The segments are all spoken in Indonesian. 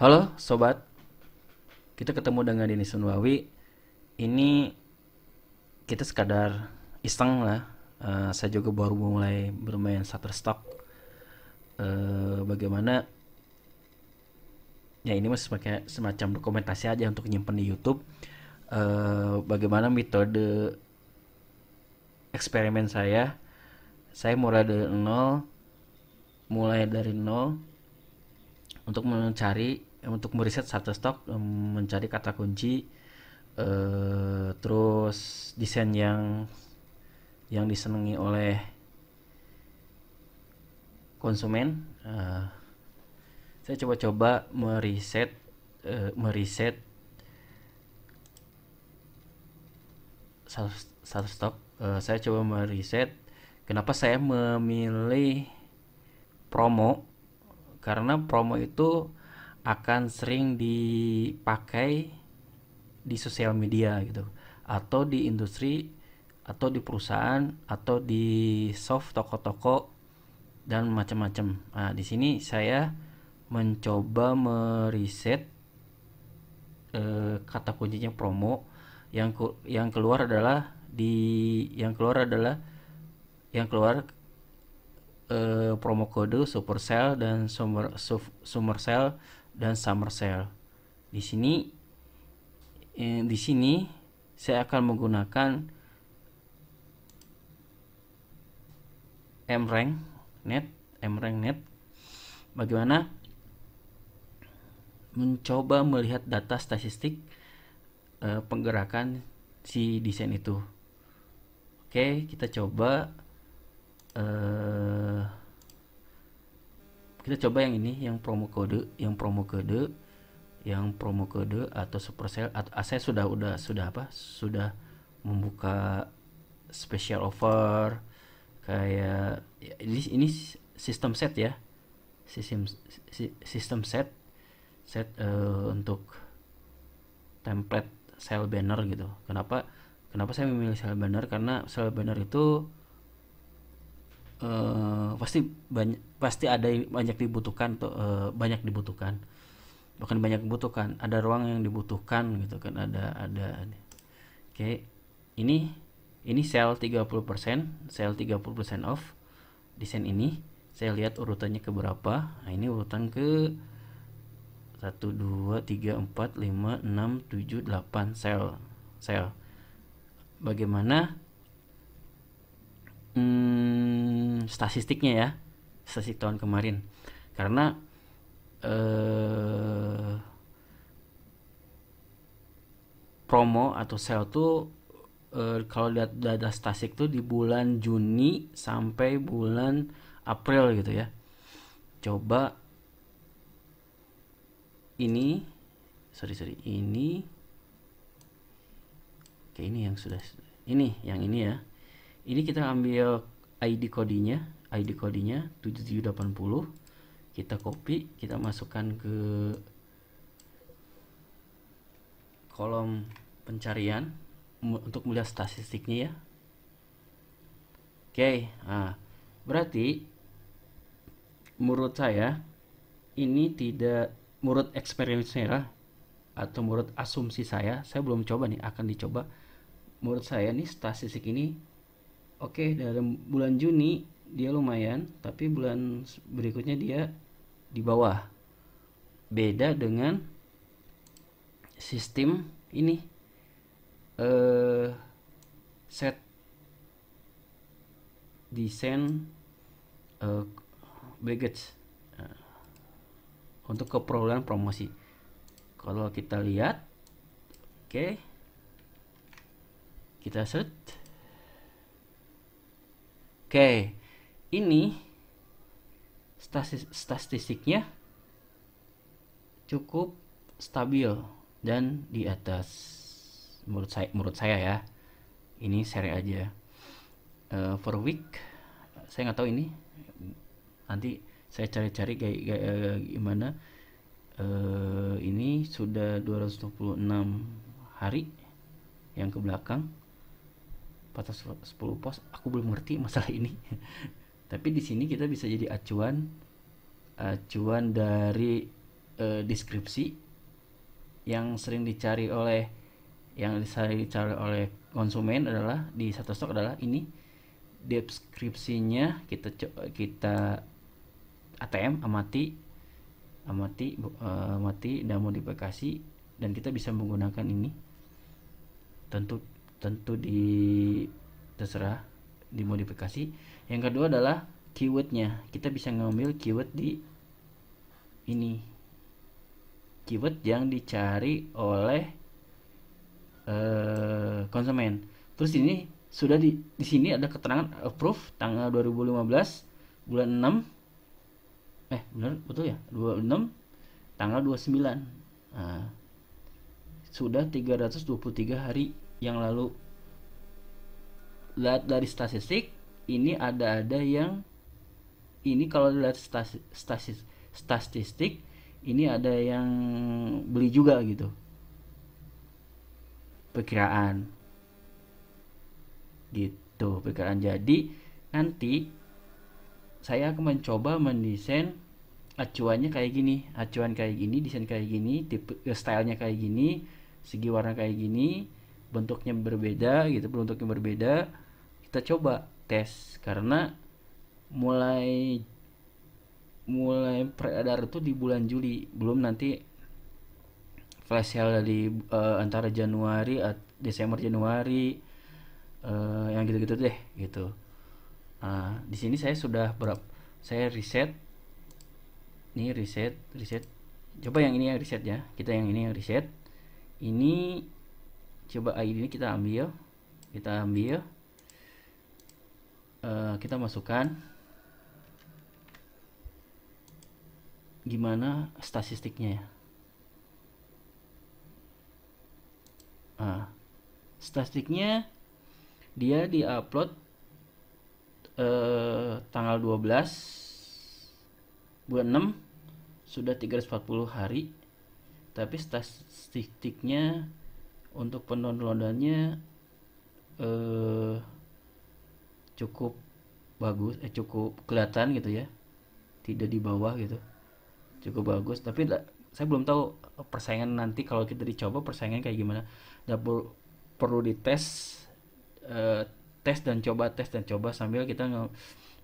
Halo sobat, kita ketemu dengan Dini Sunwawi. Ini kita sekadar iseng lah. Uh, saya juga baru mulai bermain Shutterstock. Uh, bagaimana? Ya ini masih pakai semacam dokumentasi aja untuk nyimpen di YouTube. Uh, bagaimana metode eksperimen saya? Saya mulai dari nol, mulai dari nol untuk mencari untuk meriset Shutterstock mencari kata kunci uh, terus desain yang yang disenangi oleh konsumen uh, saya coba-coba meriset uh, meriset Shutterstock uh, saya coba meriset kenapa saya memilih promo karena promo itu akan sering dipakai di sosial media gitu atau di industri atau di perusahaan atau di soft toko-toko dan macam-macam. Nah, di sini saya mencoba meriset eh, kata kuncinya promo yang ku, yang keluar adalah di yang keluar adalah yang keluar eh, promo kode Supercell dan Summer sale dan summer sale. Di sini eh, di sini saya akan menggunakan mrank net mrank net bagaimana mencoba melihat data statistik eh, penggerakan si desain itu oke kita coba eh, kita coba yang ini yang promo kode yang promo kode yang promo kode atau super sale atau ah, saya sudah udah sudah apa sudah membuka special offer kayak ya, ini ini sistem set ya sistem sistem set set uh, untuk template sale banner gitu kenapa kenapa saya memilih sale banner karena sale banner itu uh, pasti banyak pasti ada banyak dibutuhkan tuh uh, banyak dibutuhkan bukan banyak dibutuhkan ada ruang yang dibutuhkan gitu kan ada ada, ada. oke okay. ini ini sel 30% sel 30% off desain ini saya lihat urutannya ke berapa nah ini urutan ke 1 2 3 4 5 6 7 8 sel sel bagaimana hmm, statistiknya ya statistik tahun kemarin karena eh, promo atau sale tuh eh, kalau lihat data statistik tuh di bulan Juni sampai bulan April gitu ya coba ini sorry sorry ini kayak ini yang sudah ini yang ini ya ini kita ambil ID kodenya ID kodenya 7780 kita copy kita masukkan ke kolom pencarian untuk melihat statistiknya ya oke okay. nah, berarti menurut saya ini tidak menurut eksperimen saya atau menurut asumsi saya saya belum coba nih akan dicoba menurut saya nih statistik ini oke okay, dalam bulan Juni dia lumayan tapi bulan berikutnya dia di bawah beda dengan sistem ini eh set desain uh, eh, baggage nah, untuk keperluan promosi kalau kita lihat oke okay. kita search Oke, ini statistiknya cukup stabil dan di atas menurut saya menurut saya ya ini share aja uh, for week saya nggak tahu ini nanti saya cari-cari kayak, -cari eh, gimana uh, ini sudah 226 hari yang ke belakang 410 pos aku belum ngerti masalah ini tapi di sini kita bisa jadi acuan acuan dari e, deskripsi yang sering dicari oleh yang sering dicari oleh konsumen adalah di satu stok adalah ini deskripsinya kita kita ATM amati amati uh, amati dan modifikasi dan kita bisa menggunakan ini tentu tentu di terserah dimodifikasi yang kedua adalah keywordnya kita bisa ngambil keyword di ini keyword yang dicari oleh uh, konsumen terus ini sudah di di sini ada keterangan approve tanggal 2015 bulan 6 eh benar betul ya 26 tanggal 29 nah, sudah 323 hari yang lalu lihat dari statistik ini ada-ada yang ini kalau lihat statistik, statistik ini ada yang beli juga gitu perkiraan gitu perkiraan jadi nanti saya akan mencoba mendesain acuannya kayak gini acuan kayak gini desain kayak gini tipe eh, stylenya kayak gini segi warna kayak gini bentuknya berbeda gitu bentuknya berbeda kita coba tes karena mulai mulai peredar itu di bulan Juli belum nanti flash sale dari uh, antara Januari at Desember Januari uh, yang gitu-gitu deh gitu nah di sini saya sudah berapa saya reset ini reset reset coba yang ini yang reset ya kita yang ini yang reset ini coba ID ini kita ambil kita ambil uh, kita masukkan gimana statistiknya ya nah, statistiknya dia diupload uh, tanggal 12 bulan 6 sudah 340 hari tapi statistiknya untuk pendownloadannya eh, cukup bagus eh cukup kelihatan gitu ya tidak di bawah gitu cukup bagus tapi saya belum tahu persaingan nanti kalau kita dicoba persaingan kayak gimana dan perlu, perlu dites eh, tes dan coba tes dan coba sambil kita nge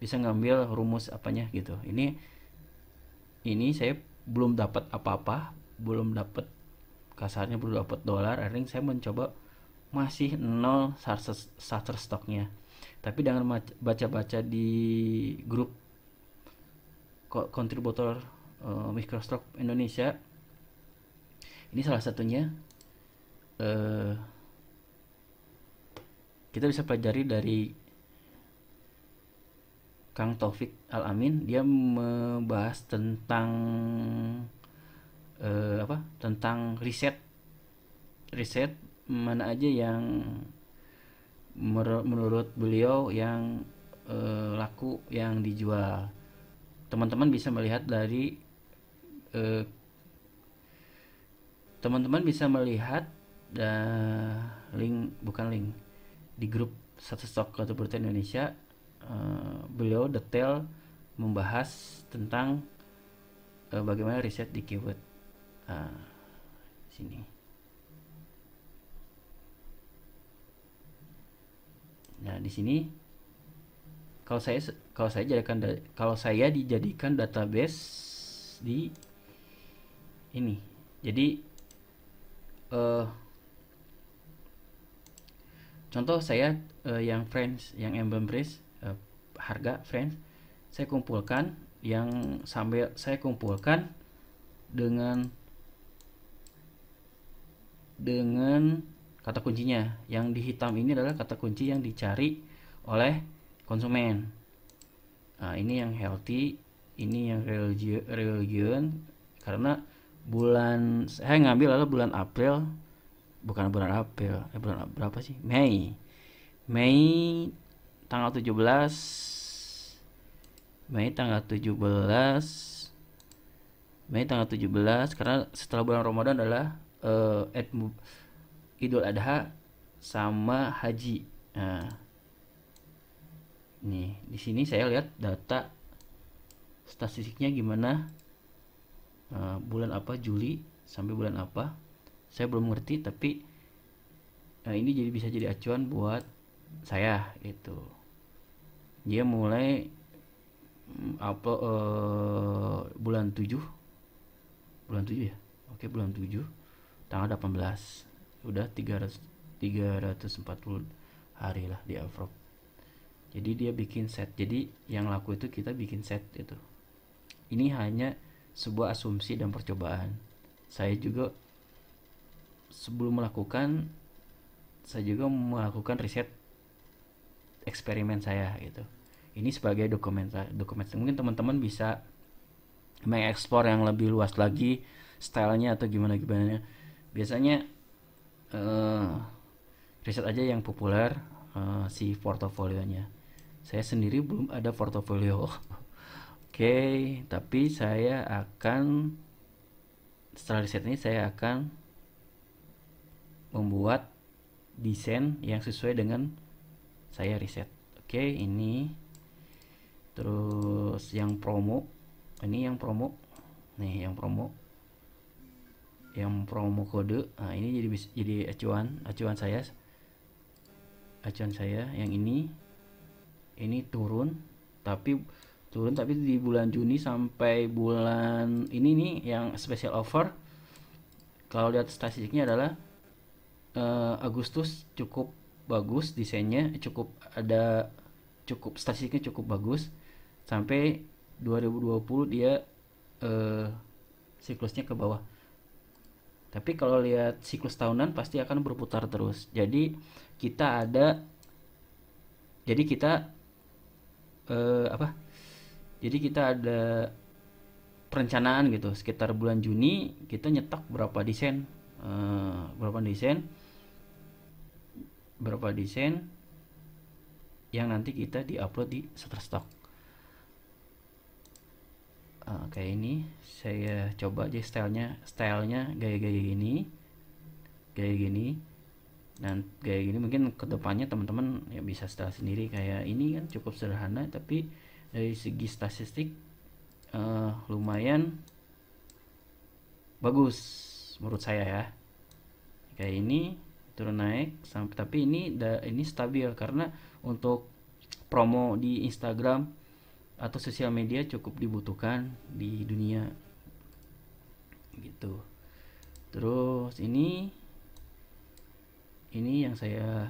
bisa ngambil rumus apanya gitu ini ini saya belum dapat apa-apa belum dapat kasarnya baru dapat dolar akhirnya saya mencoba masih nol starter stocknya tapi dengan baca-baca di grup kontributor uh, Microstock Indonesia ini salah satunya uh, kita bisa pelajari dari Kang Taufik Al Amin dia membahas tentang uh, apa tentang riset riset mana aja yang menurut beliau yang uh, laku yang dijual teman-teman bisa melihat dari eh, teman-teman bisa melihat da- link bukan link di grup satu stok kartu berita Indonesia uh, beliau detail membahas tentang uh, bagaimana riset di keyword Ah, sini. Nah, di sini kalau saya kalau saya jadikan kalau saya dijadikan database di ini. Jadi uh, contoh saya uh, yang friends, yang emblem friends, uh, harga friends saya kumpulkan yang sambil saya kumpulkan dengan dengan kata kuncinya. Yang di hitam ini adalah kata kunci yang dicari oleh konsumen. Nah, ini yang healthy, ini yang religion karena bulan saya ngambil adalah bulan April bukan bulan April eh bulan berapa sih Mei Mei tanggal 17 Mei tanggal 17 Mei tanggal 17 karena setelah bulan Ramadan adalah uh, eh, Ed, Idul Adha sama haji. Nah, nih di sini saya lihat data statistiknya gimana uh, bulan apa Juli sampai bulan apa. Saya belum ngerti tapi nah ini jadi bisa jadi acuan buat saya itu. Dia mulai mm, apa uh, bulan 7 bulan 7 ya. Oke, bulan 7 tanggal 18 udah 300 340 hari lah di Afrop jadi dia bikin set jadi yang laku itu kita bikin set itu ini hanya sebuah asumsi dan percobaan saya juga sebelum melakukan saya juga melakukan riset eksperimen saya gitu ini sebagai dokumenta dokumen mungkin teman-teman bisa mengeksplor yang lebih luas lagi stylenya atau gimana gimana biasanya uh, riset aja yang populer uh, si portofolionya saya sendiri belum ada portofolio oke okay, tapi saya akan setelah riset ini saya akan membuat desain yang sesuai dengan saya riset oke okay, ini terus yang promo ini yang promo nih yang promo yang promo kode nah ini jadi jadi acuan acuan saya acuan saya yang ini ini turun tapi turun tapi di bulan Juni sampai bulan ini nih yang special offer kalau lihat statistiknya adalah uh, Agustus cukup bagus desainnya cukup ada cukup statistiknya cukup bagus sampai 2020 dia uh, siklusnya ke bawah tapi kalau lihat siklus tahunan pasti akan berputar terus. Jadi kita ada jadi kita eh, apa? Jadi kita ada perencanaan gitu sekitar bulan Juni kita nyetak berapa desain eh, berapa desain berapa desain yang nanti kita diupload di Shutterstock uh, kayak ini saya coba aja stylenya stylenya gaya-gaya gini gaya gini dan gaya gini mungkin kedepannya teman-teman ya bisa style sendiri kayak ini kan cukup sederhana tapi dari segi statistik uh, lumayan bagus menurut saya ya kayak ini turun naik sampai tapi ini da, ini stabil karena untuk promo di Instagram atau sosial media cukup dibutuhkan di dunia gitu terus ini ini yang saya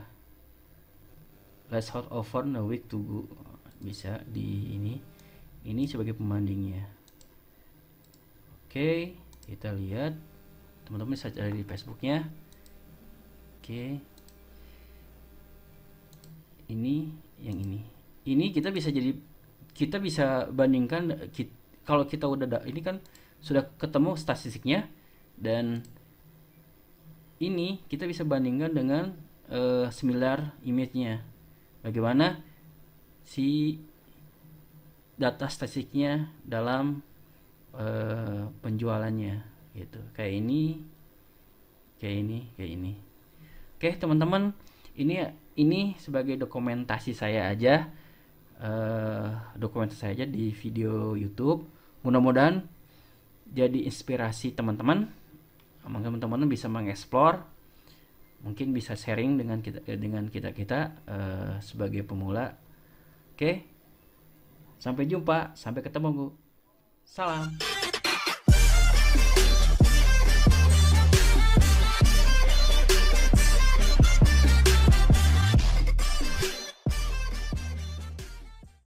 last hot over a week to go bisa di ini ini sebagai pembandingnya oke kita lihat teman-teman bisa cari di Facebooknya oke ini yang ini ini kita bisa jadi kita bisa bandingkan kita, kalau kita udah da, ini kan sudah ketemu statistiknya dan ini kita bisa bandingkan dengan uh, similar image-nya. Bagaimana si data statistiknya dalam uh, penjualannya gitu. Kayak ini kayak ini, kayak ini. Oke, teman-teman, ini ini sebagai dokumentasi saya aja uh, eh, dokumen saya aja di video YouTube. Mudah-mudahan jadi inspirasi teman-teman. mungkin Teman-teman bisa mengeksplor, mungkin bisa sharing dengan kita eh, dengan kita kita uh, sebagai pemula. Oke, okay? sampai jumpa, sampai ketemu. Salam.